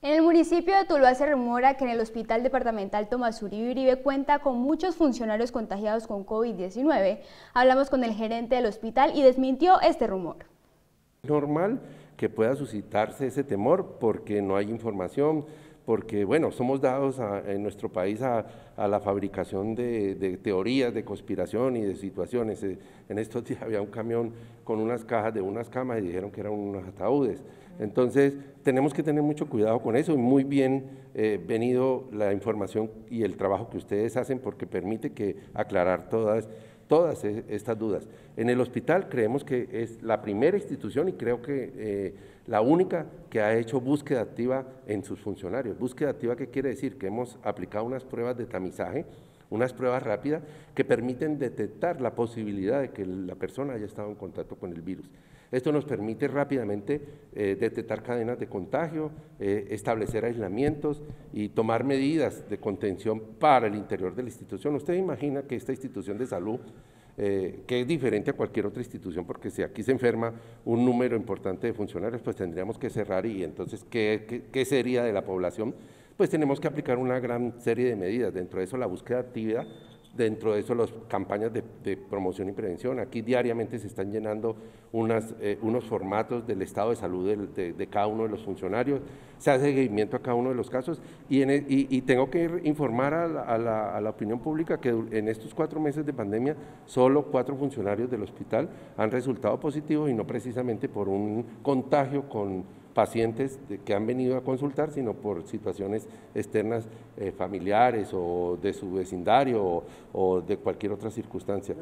En el municipio de Tuluá se rumora que en el Hospital Departamental Tomás Uribe cuenta con muchos funcionarios contagiados con COVID-19. Hablamos con el gerente del hospital y desmintió este rumor. Normal que pueda suscitarse ese temor porque no hay información, porque bueno, somos dados en nuestro país a, la fabricación de, teorías de conspiración y de situaciones. Eh, en estos días había un camión con unas cajas de unas camas y dijeron que eran unos ataúdes. Entonces, tenemos que tener mucho cuidado con eso y muy bien eh, venido la información y el trabajo que ustedes hacen porque permite que aclarar todas todas e-, estas dudas. En el hospital creemos que es la primera institución y creo que eh, la única que ha hecho búsqueda activa en sus funcionarios. Búsqueda activa, ¿qué quiere decir? Que hemos aplicado unas pruebas de tamizaje unas pruebas rápidas que permiten detectar la posibilidad de que la persona haya estado en contacto con el virus. Esto nos permite rápidamente eh, detectar cadenas de contagio, eh, establecer aislamientos y tomar medidas de contención para el interior de la institución. Usted imagina que esta institución de salud, eh, que es diferente a cualquier otra institución, porque si aquí se enferma un número importante de funcionarios, pues tendríamos que cerrar y entonces, qué sería de la población? pues tenemos que aplicar una gran serie de medidas. Dentro de eso, la búsqueda actividad, dentro de eso, las campañas de, promoción y prevención. Aquí diariamente se están llenando eh, unos formatos del estado de salud de, cada uno de los funcionarios, se hace seguimiento a cada uno de los casos y, e, tengo que informar a la, a la opinión pública que en estos cuatro meses de pandemia solo cuatro funcionarios del hospital han resultado positivos y no precisamente por un contagio con pacientes que han venido a consultar, sino por situaciones externas eh, familiares o de su vecindario o de cualquier otra circunstancia.